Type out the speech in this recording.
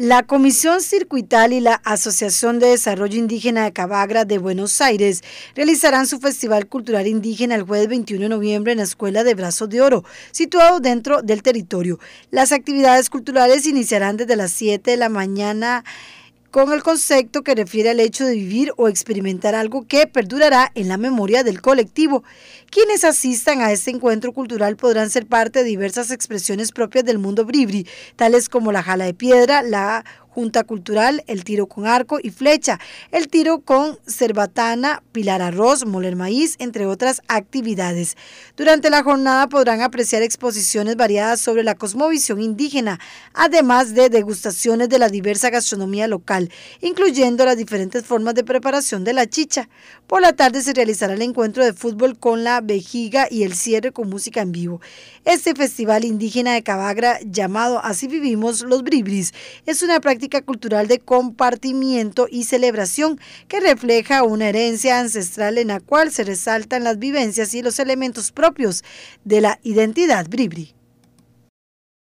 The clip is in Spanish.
La Comisión Circuital y la Asociación de Desarrollo Indígena de Cabagra de Buenos Aires realizarán su Festival Cultural Indígena el jueves 21 de noviembre en la Escuela de Brazos de Oro, situado dentro del territorio. Las actividades culturales iniciarán desde las 7 de la mañana con el concepto que refiere al hecho de vivir o experimentar algo que perdurará en la memoria del colectivo. Quienes asistan a este encuentro cultural podrán ser parte de diversas expresiones propias del mundo bribri, tales como la jala de piedra, la Junta Cultural, el tiro con arco y flecha, el tiro con cerbatana, pilar arroz, moler maíz, entre otras actividades. Durante la jornada podrán apreciar exposiciones variadas sobre la cosmovisión indígena, además de degustaciones de la diversa gastronomía local, incluyendo las diferentes formas de preparación de la chicha. Por la tarde se realizará el encuentro de fútbol con la vejiga y el cierre con música en vivo. Este festival indígena de Cabagra, llamado Así Vivimos los Bribris, es una práctica cultural de compartimiento y celebración que refleja una herencia ancestral en la cual se resaltan las vivencias y los elementos propios de la identidad bribri.